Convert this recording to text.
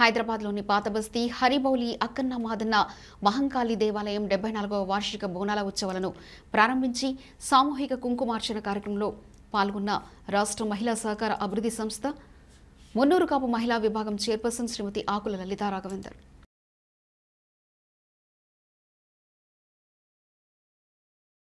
హైదరాబాద్లోని పాతబస్తీ హరిబౌలి అక్కన్న మాదన్న మహంకాళి దేవాలయం డెబ్బై నాలుగవ వార్షిక బోనాల ఉత్సవాలను ప్రారంభించి సామూహిక కుంకుమార్చన కార్యక్రమంలో పాల్గొన్న రాష్ట్ర మహిళా సహకార అభివృద్ధి సంస్థ మున్నూరు కాపు మహిళా విభాగం చైర్పర్సన్ శ్రీమతి ఆకుల లలితా రాఘవేందర్